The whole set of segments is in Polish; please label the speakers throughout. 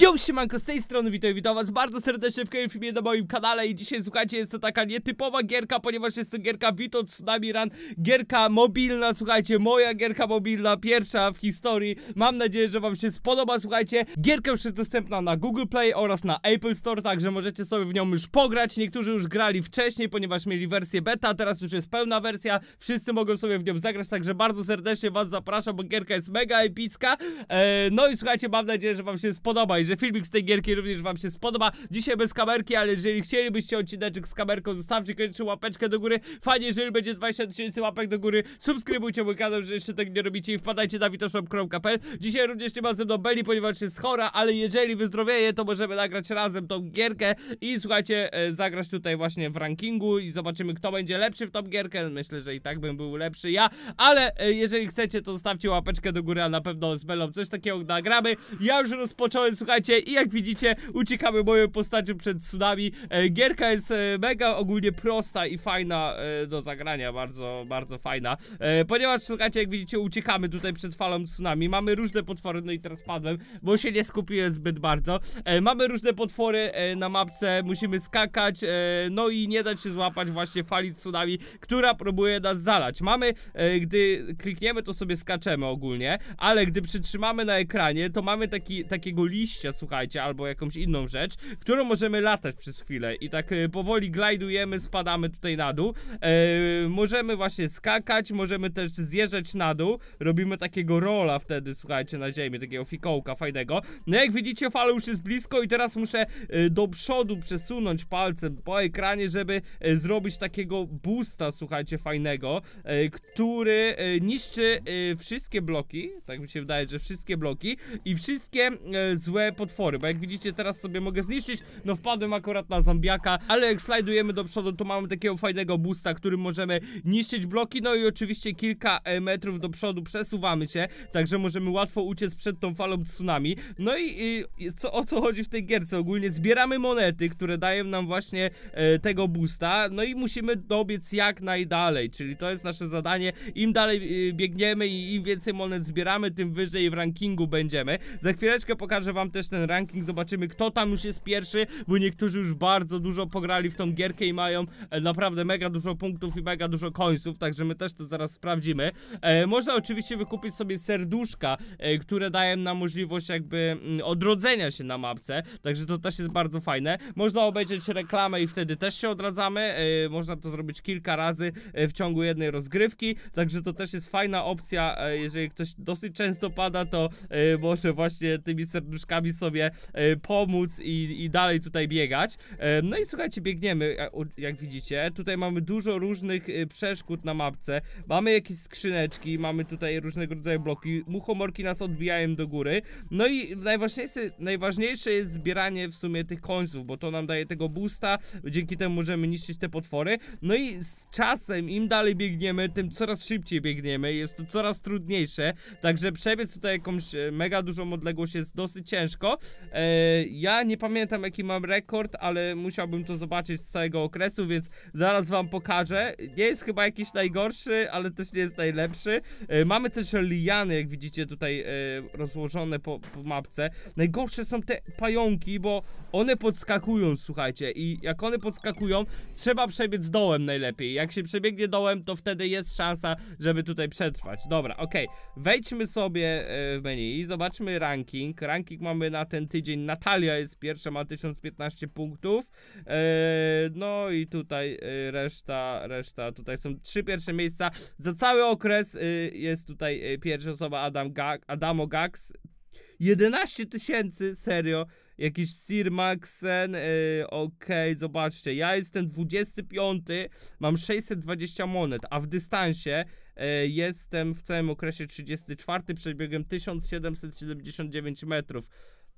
Speaker 1: Yo, siemanko, z tej strony witam, witam was bardzo serdecznie w kolejnym filmie na moim kanale i dzisiaj, słuchajcie, jest to taka nietypowa gierka, ponieważ jest to gierka Vito Tsunami Run, gierka mobilna, słuchajcie, moja gierka mobilna, pierwsza w historii, mam nadzieję, że wam się spodoba, słuchajcie, gierka już jest dostępna na Google Play oraz na Apple Store, także możecie sobie w nią już pograć, niektórzy już grali wcześniej, ponieważ mieli wersję beta, teraz już jest pełna wersja, wszyscy mogą sobie w nią zagrać, także bardzo serdecznie was zapraszam, bo gierka jest mega epicka, eee, no i słuchajcie, mam nadzieję, że wam się spodoba że Filmik z tej gierki również wam się spodoba. Dzisiaj bez kamerki, ale jeżeli chcielibyście odcineczek z kamerką, zostawcie koniecznie łapeczkę do góry. Fajnie, jeżeli będzie 20 tysięcy łapek do góry, subskrybujcie mój kanał, że jeszcze tak nie robicie i wpadajcie na witoshop.pl. Dzisiaj również nie ma ze mną Beli, ponieważ jest chora, ale jeżeli wyzdrowieje, to możemy nagrać razem tą gierkę i słuchajcie, e, zagrać tutaj właśnie w rankingu i zobaczymy, kto będzie lepszy w tą gierkę. Myślę, że i tak bym był lepszy ja, ale e, jeżeli chcecie, to zostawcie łapeczkę do góry, a na pewno z Belą coś takiego nagramy. Ja już rozpocząłem, słuchajcie, słuchajcie, i jak widzicie, uciekamy moją postacią przed tsunami. E, gierka jest e, mega ogólnie prosta i fajna e, do zagrania, bardzo, bardzo fajna. Ponieważ, słuchajcie, jak widzicie, uciekamy tutaj przed falą tsunami. Mamy różne potwory, no i teraz padłem, bo się nie skupiłem zbyt bardzo. Mamy różne potwory na mapce, musimy skakać, no i nie dać się złapać właśnie fali tsunami, która próbuje nas zalać. Mamy, gdy klikniemy, to sobie skaczemy ogólnie, ale gdy przytrzymamy na ekranie, to mamy taki, takiego liścia, liścia, słuchajcie, albo jakąś inną rzecz, którą możemy latać przez chwilę i tak e, powoli glajdujemy, spadamy tutaj na dół. E, możemy właśnie skakać, możemy też zjeżdżać na dół, robimy takiego rola wtedy, słuchajcie, na ziemi, takiego fikołka fajnego. No jak widzicie, fala już jest blisko i teraz muszę e, do przodu przesunąć palcem po ekranie, żeby e, zrobić takiego boosta, słuchajcie, fajnego, e, który e, niszczy wszystkie bloki, tak mi się wydaje, że wszystkie bloki i wszystkie złe złe potwory, bo jak widzicie teraz sobie mogę zniszczyć, no wpadłem akurat na zombiaka, ale jak slajdujemy do przodu to mamy takiego fajnego boosta, którym możemy niszczyć bloki, no i oczywiście kilka e, metrów do przodu przesuwamy się, także możemy łatwo uciec przed tą falą tsunami, no i, i co, o co chodzi w tej gierce ogólnie, zbieramy monety, które dają nam właśnie e, tego boosta, no i musimy dobiec jak najdalej, czyli to jest nasze zadanie, im dalej e, biegniemy i im więcej monet zbieramy, tym wyżej w rankingu będziemy, za chwileczkę pokażę wam też ten ranking, zobaczymy kto tam już jest pierwszy, bo niektórzy już bardzo dużo pograli w tą gierkę i mają e, naprawdę mega dużo punktów i mega dużo końców, także my też to zaraz sprawdzimy. E, można oczywiście wykupić sobie serduszka, e, które dają nam możliwość jakby mm, odrodzenia się na mapce, także to też jest bardzo fajne. Można obejrzeć reklamę i wtedy też się odradzamy, e, można to zrobić kilka razy e, w ciągu jednej rozgrywki, także to też jest fajna opcja, e, jeżeli ktoś dosyć często pada, to może właśnie tymi serduszkami sami sobie e, pomóc i, i dalej tutaj biegać. E, no i słuchajcie, biegniemy, e, jak widzicie. Tutaj mamy dużo różnych przeszkód na mapce. Mamy jakieś skrzyneczki, mamy tutaj różnego rodzaju bloki. Muchomorki nas odbijają do góry. No i najważniejsze, najważniejsze jest zbieranie w sumie tych końców, bo to nam daje tego boosta. Dzięki temu możemy niszczyć te potwory. No i z czasem, im dalej biegniemy, tym coraz szybciej biegniemy. Jest to coraz trudniejsze. Także przebiec tutaj jakąś mega dużą odległość jest dosyć ciężko ciężko. E, ja nie pamiętam jaki mam rekord, ale musiałbym to zobaczyć z całego okresu, więc zaraz wam pokażę. Nie jest chyba jakiś najgorszy, ale też nie jest najlepszy. E, mamy też liany, jak widzicie tutaj e, rozłożone po, po mapce. Najgorsze są te pająki, bo one podskakują, słuchajcie, i jak one podskakują, trzeba przebiec dołem najlepiej. Jak się przebiegnie dołem, to wtedy jest szansa, żeby tutaj przetrwać. Dobra, okej. Okay. Wejdźmy sobie e, w menu i zobaczmy ranking. Ranking mamy formy na ten tydzień. Natalia jest pierwsza, ma 1015 punktów. E, no i tutaj e, reszta, reszta, tutaj są trzy pierwsze miejsca. Za cały okres e, jest tutaj pierwsza osoba Adam Gag, Adamo Gax. 11 tysięcy, serio jakiś Sir Maxen, yy, okej, okay, zobaczcie, ja jestem 25, mam 620 monet, a w dystansie yy, jestem w całym okresie 34, przebiegłem 1779 metrów,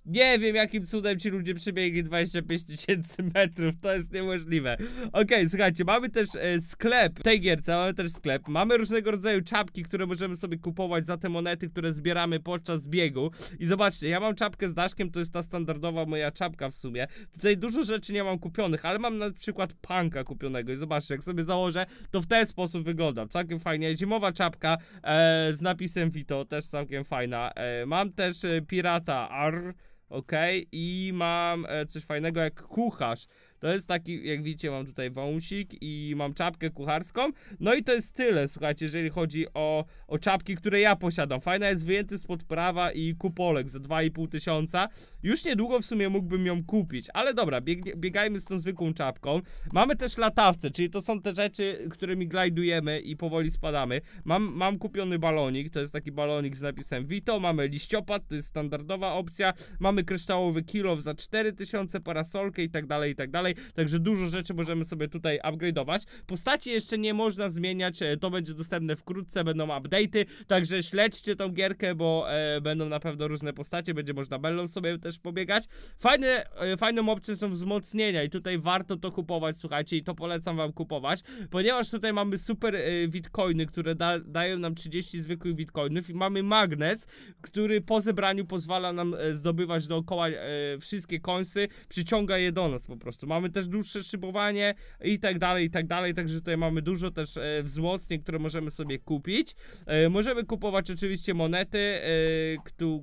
Speaker 1: nie wiem jakim cudem ci ludzie przebiegli 25 tysięcy metrów, to jest niemożliwe Okej, okay, słuchajcie, mamy też e, sklep w tej gierce, mamy też sklep Mamy różnego rodzaju czapki, które możemy sobie kupować za te monety, które zbieramy podczas biegu I zobaczcie, ja mam czapkę z daszkiem, to jest ta standardowa moja czapka w sumie Tutaj dużo rzeczy nie mam kupionych, ale mam na przykład panka kupionego I zobaczcie, jak sobie założę, to w ten sposób wyglądam Całkiem fajnie, zimowa czapka e, z napisem Vito, też całkiem fajna e, Mam też e, pirata Ar ok? I mam e, coś fajnego jak kucharz, to jest taki, jak widzicie, mam tutaj wąsik i mam czapkę kucharską. No i to jest tyle, słuchajcie, jeżeli chodzi o, o czapki, które ja posiadam. Fajna jest wyjęty spod prawa i kupolek za 2,5 tysiąca. Już niedługo w sumie mógłbym ją kupić, ale dobra, biegnie, biegajmy z tą zwykłą czapką. Mamy też latawce, czyli to są te rzeczy, którymi glajdujemy i powoli spadamy. Mam, mam kupiony balonik, to jest taki balonik z napisem Vito, mamy liściopad, to jest standardowa opcja. Mamy kryształowy kilow za tysiące parasolkę i tak dalej, i tak dalej dalej, także dużo rzeczy możemy sobie tutaj upgrade'ować. Postaci jeszcze nie można zmieniać, e, to będzie dostępne wkrótce, będą update'y, także śledźcie tą gierkę, bo e, będą na pewno różne postacie, będzie można Bellą sobie też pobiegać. Fajne, e, fajną opcją są wzmocnienia i tutaj warto to kupować, słuchajcie, i to polecam wam kupować, ponieważ tutaj mamy super e, bitcoiny, które da, dają nam 30 zwykłych bitcoinów i mamy magnes, który po zebraniu pozwala nam e, zdobywać dookoła e, wszystkie końsy, przyciąga je do nas po prostu mamy też dłuższe szybowanie i tak dalej, i tak dalej, także tutaj mamy dużo też e, wzmocnień, które możemy sobie kupić. E, możemy kupować oczywiście monety, e,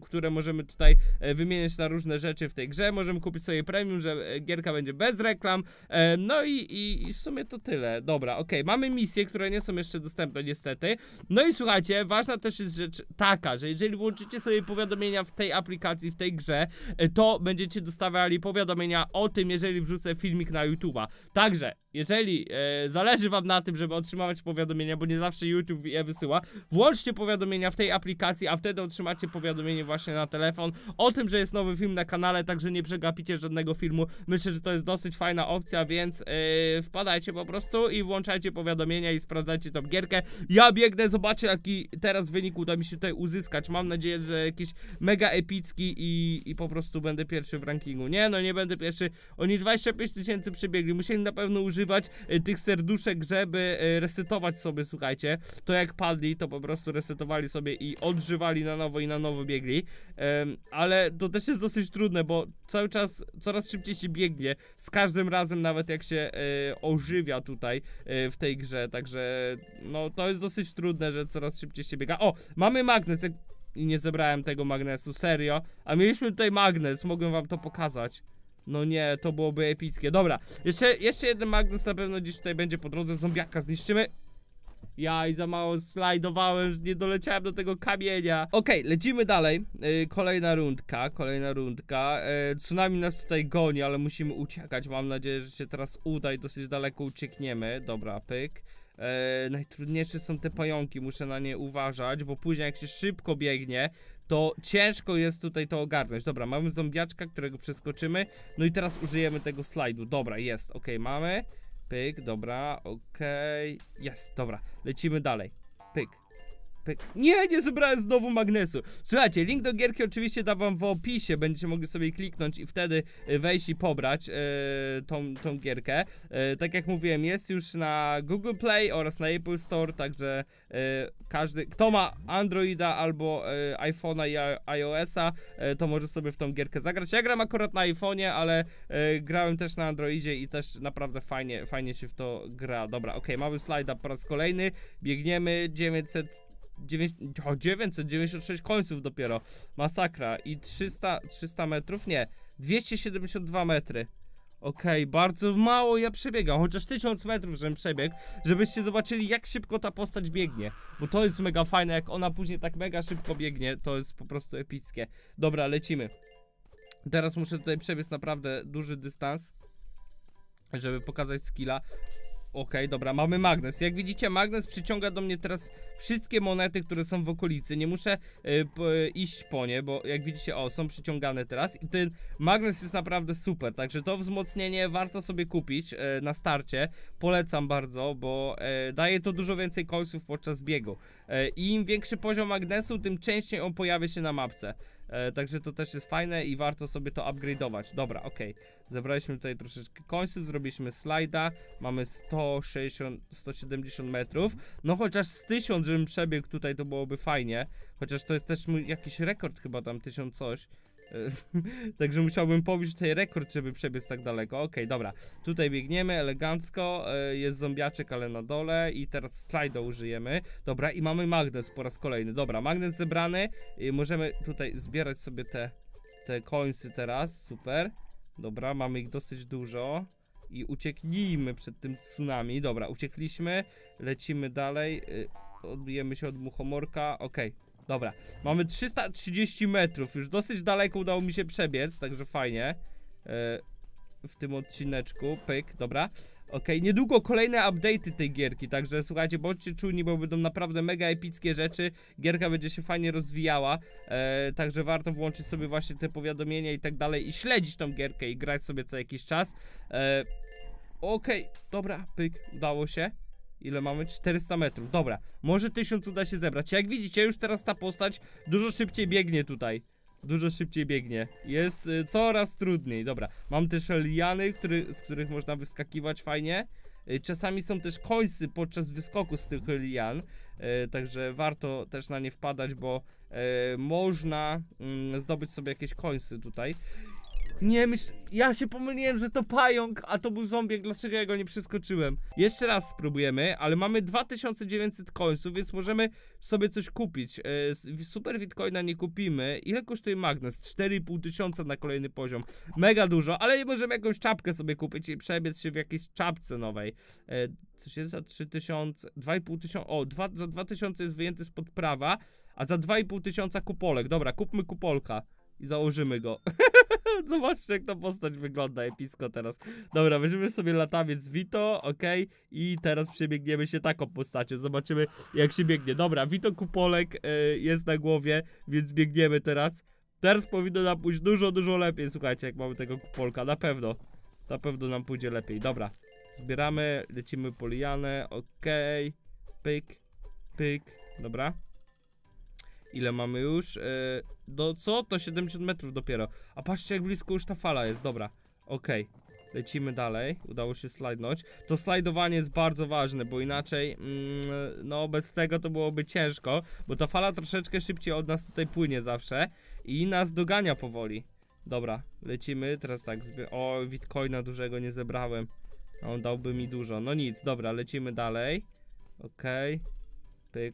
Speaker 1: które możemy tutaj e, wymieniać na różne rzeczy w tej grze, możemy kupić sobie premium, że e, gierka będzie bez reklam, e, no i, i, i, w sumie to tyle. Dobra, ok, mamy misje, które nie są jeszcze dostępne niestety. No i słuchajcie, ważna też jest rzecz taka, że jeżeli włączycie sobie powiadomienia w tej aplikacji, w tej grze, to będziecie dostawali powiadomienia o tym, jeżeli wrzucę filmik na YouTube'a. Także, jeżeli e, zależy wam na tym, żeby otrzymywać powiadomienia, bo nie zawsze YouTube je wysyła, włączcie powiadomienia w tej aplikacji, a wtedy otrzymacie powiadomienie właśnie na telefon o tym, że jest nowy film na kanale, także nie przegapicie żadnego filmu. Myślę, że to jest dosyć fajna opcja, więc e, wpadajcie po prostu i włączajcie powiadomienia i sprawdzajcie tą gierkę. Ja biegnę, zobaczę jaki teraz wynik uda mi się tutaj uzyskać. Mam nadzieję, że jakiś mega epicki i, i po prostu będę pierwszy w rankingu. Nie, no nie będę pierwszy. Oni 25 5 tysięcy przebiegli. Musieli na pewno używać e, tych serduszek, żeby e, resetować sobie, słuchajcie. To jak padli, to po prostu resetowali sobie i odżywali na nowo i na nowo biegli. ale to też jest dosyć trudne, bo cały czas coraz szybciej się biegnie. Z każdym razem nawet jak się e, ożywia tutaj w tej grze, także no to jest dosyć trudne, że coraz szybciej się biega. O, mamy magnes, jak i nie zebrałem tego magnesu, serio. A mieliśmy tutaj magnes, mogłem wam to pokazać. No nie, to byłoby epickie. Dobra, jeszcze, jeszcze jeden Magnus na pewno gdzieś tutaj będzie po drodze. Zombiaka zniszczymy. Ja i za mało slajdowałem, że nie doleciałem do tego kamienia. Okej, okay, lecimy dalej. Yy, kolejna rundka, kolejna rundka. Yy, tsunami nas tutaj goni, ale musimy uciekać. Mam nadzieję, że się teraz uda i dosyć daleko uciekniemy. Dobra, pyk. Yy, najtrudniejsze są te pająki, muszę na nie uważać, bo później jak się szybko biegnie, to ciężko jest tutaj to ogarnąć. Dobra, mamy zombiaczka, którego przeskoczymy. No i teraz użyjemy tego slajdu. Dobra, jest, ok, mamy. Pyk, dobra, ok, jest, dobra. Lecimy dalej. Pyk, nie, nie zebrałem znowu magnesu. Słuchajcie, link do gierki oczywiście dam wam w opisie, będziecie mogli sobie kliknąć i wtedy y, wejść i pobrać y, tą, tą gierkę. Y, tak jak mówiłem, jest już na Google Play oraz na Apple Store, także każdy, kto ma Androida albo iPhone'a i iOS'a, to może sobie w tą gierkę zagrać. Ja gram akurat na iPhone'ie, ale grałem też na Androidzie i też naprawdę fajnie, fajnie się w to gra. Dobra, ok, mamy slajda po raz kolejny, biegniemy 900 9, o, 996 końców dopiero. Masakra. I 300, 300 metrów? Nie. 272 metry. Okej, okay, bardzo mało ja przebiegam, chociaż 1000 metrów, żebym przebiegł, żebyście zobaczyli jak szybko ta postać biegnie, bo to jest mega fajne, jak ona później tak mega szybko biegnie, to jest po prostu epickie. Dobra, lecimy. Teraz muszę tutaj przebiec naprawdę duży dystans, żeby pokazać skilla. Okej, okay, dobra, mamy magnes. Jak widzicie, magnes przyciąga do mnie teraz wszystkie monety, które są w okolicy. Nie muszę y, y, iść po nie, bo jak widzicie, o, są przyciągane teraz. I ten magnes jest naprawdę super, także to wzmocnienie warto sobie kupić y, na starcie. Polecam bardzo, bo daje to dużo więcej końców podczas biegu. I im większy poziom magnesu, tym częściej on pojawia się na mapce. E, także to też jest fajne i warto sobie to upgrade'ować. Dobra, ok. Zebraliśmy tutaj troszeczkę końców, zrobiliśmy slajda. Mamy 160, 170 metrów. No chociaż z 1000, żebym przebiegł tutaj, to byłoby fajnie. Chociaż to jest też mój jakiś rekord chyba tam, 1000 coś. Także musiałbym pobić tutaj rekord, żeby przebiec tak daleko. Ok, dobra. Tutaj biegniemy elegancko. E, jest zombiaczek, ale na dole. I teraz slajda użyjemy. Dobra, i mamy magnes po raz kolejny. Dobra, magnes zebrany. I możemy tutaj zbierać sobie te, te końcy teraz. Super. Dobra, mamy ich dosyć dużo i ucieknijmy przed tym tsunami. Dobra, uciekliśmy, lecimy dalej, e, odbijemy się od muchomorka, okej. Okay. Dobra, mamy 330 metrów, już dosyć daleko udało mi się przebiec, także fajnie e, W tym odcineczku, pyk, dobra Ok, niedługo kolejne update'y tej gierki, także słuchajcie, bądźcie czujni, bo będą naprawdę mega epickie rzeczy Gierka będzie się fajnie rozwijała, e, także warto włączyć sobie właśnie te powiadomienia i tak dalej I śledzić tą gierkę i grać sobie co jakiś czas Ok, e, Okej, okay, dobra, pyk, udało się Ile mamy? 400 metrów, dobra Może 1000 uda się zebrać Jak widzicie już teraz ta postać dużo szybciej biegnie tutaj Dużo szybciej biegnie Jest y, coraz trudniej, dobra Mam też liany, który, z których można wyskakiwać fajnie y, Czasami są też końsy podczas wyskoku z tych lian y, Także warto też na nie wpadać, bo y, można mm, zdobyć sobie jakieś końsy tutaj nie, myśl... Ja się pomyliłem, że to pająk, a to był zombiek, dlaczego ja go nie przeskoczyłem? Jeszcze raz spróbujemy, ale mamy 2900 końców, więc możemy sobie coś kupić. E, super Bitcoina nie kupimy. Ile kosztuje magnes? 4,5 tysiąca na kolejny poziom. Mega dużo, ale możemy jakąś czapkę sobie kupić i przebiec się w jakiejś czapce nowej. E, coś jest za 3000, 2,5 tysiąca, o, 2, za 2000 jest wyjęty spod prawa, a za 2,5 tysiąca kupolek. Dobra, kupmy kupolka i założymy go. Zobaczcie, jak ta postać wygląda epicko teraz. Dobra, weźmiemy sobie latawiec Vito, ok? I teraz przebiegniemy się taką postacią. Zobaczymy, jak się biegnie. Dobra, Vito Kupolek y, jest na głowie, więc biegniemy teraz. Teraz powinno nam pójść dużo, dużo lepiej, słuchajcie, jak mamy tego Kupolka. Na pewno. Na pewno nam pójdzie lepiej. Dobra. Zbieramy, lecimy polianę, ok? Pyk, pyk, dobra. Ile mamy już? E, do co? To 70 metrów dopiero. A patrzcie jak blisko już ta fala jest, dobra. Okej. Okay. Lecimy dalej, udało się slajdnąć. To slajdowanie jest bardzo ważne, bo inaczej, mm, no bez tego to byłoby ciężko, bo ta fala troszeczkę szybciej od nas tutaj płynie zawsze i nas dogania powoli. Dobra, lecimy, teraz tak, o, bitcoina dużego nie zebrałem. On dałby mi dużo, no nic, dobra, lecimy dalej. Okej. Okay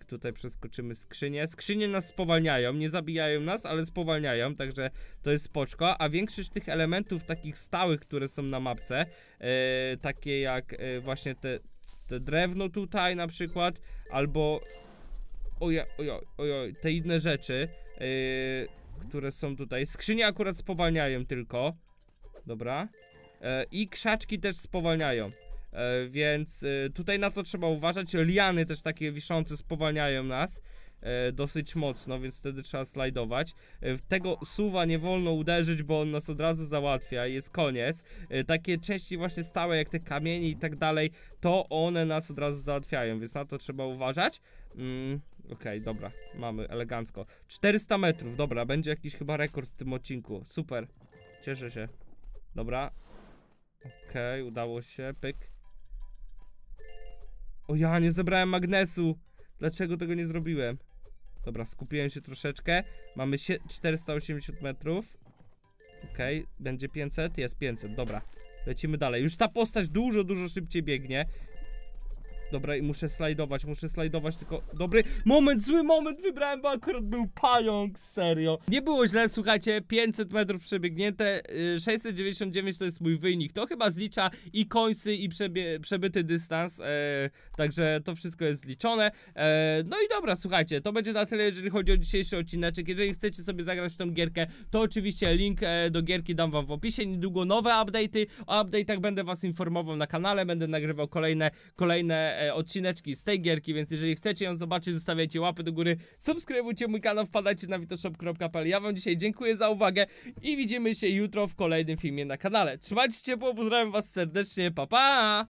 Speaker 1: tutaj przeskoczymy skrzynię. Skrzynie nas spowalniają, nie zabijają nas, ale spowalniają, także to jest spoczko. A większość tych elementów takich stałych, które są na mapce, e, takie jak e, właśnie te, te drewno tutaj na przykład, albo ojoj, ojoj, ojoj, te inne rzeczy, e, które są tutaj. Skrzynie akurat spowalniają tylko. Dobra. I krzaczki też spowalniają. E, więc e, tutaj na to trzeba uważać. Liany też takie wiszące spowalniają nas e, dosyć mocno, więc wtedy trzeba slajdować. Tego suwa nie wolno uderzyć, bo on nas od razu załatwia i jest koniec. Takie części właśnie stałe, jak te kamienie i tak dalej, to one nas od razu załatwiają, więc na to trzeba uważać. Mm, Okej, okay, dobra, mamy, elegancko. 400 metrów, dobra, będzie jakiś chyba rekord w tym odcinku, super. Cieszę się. Dobra. Okej, okay, udało się, pyk. O ja, nie zebrałem magnesu. Dlaczego tego nie zrobiłem? Dobra, skupiłem się troszeczkę. Mamy 480 metrów. Okej, okay, będzie 500? Jest 500, dobra. Lecimy dalej. Już ta postać dużo, dużo szybciej biegnie. Dobra, i muszę slajdować, muszę slajdować, tylko dobry moment, zły moment wybrałem, bo akurat był pająk, serio. Nie było źle, słuchajcie, 500 metrów przebiegnięte, 699 y, to jest mój wynik. To chyba zlicza i końsy, i przebyty dystans, e, także to wszystko jest zliczone. E, no i dobra, słuchajcie, to będzie na tyle, jeżeli chodzi o dzisiejszy odcinek. Jeżeli chcecie sobie zagrać w tą gierkę, to oczywiście link e, do gierki dam wam w opisie. Niedługo nowe update'y, o update'ach będę was informował na kanale, będę nagrywał kolejne, kolejne E, odcineczki z tej gierki, więc jeżeli chcecie ją zobaczyć, zostawiajcie łapy do góry, subskrybujcie mój kanał, wpadajcie na witoshop.pl. Ja wam dzisiaj dziękuję za uwagę i widzimy się jutro w kolejnym filmie na kanale. Trzymajcie się ciepło, pozdrawiam was serdecznie, pa pa!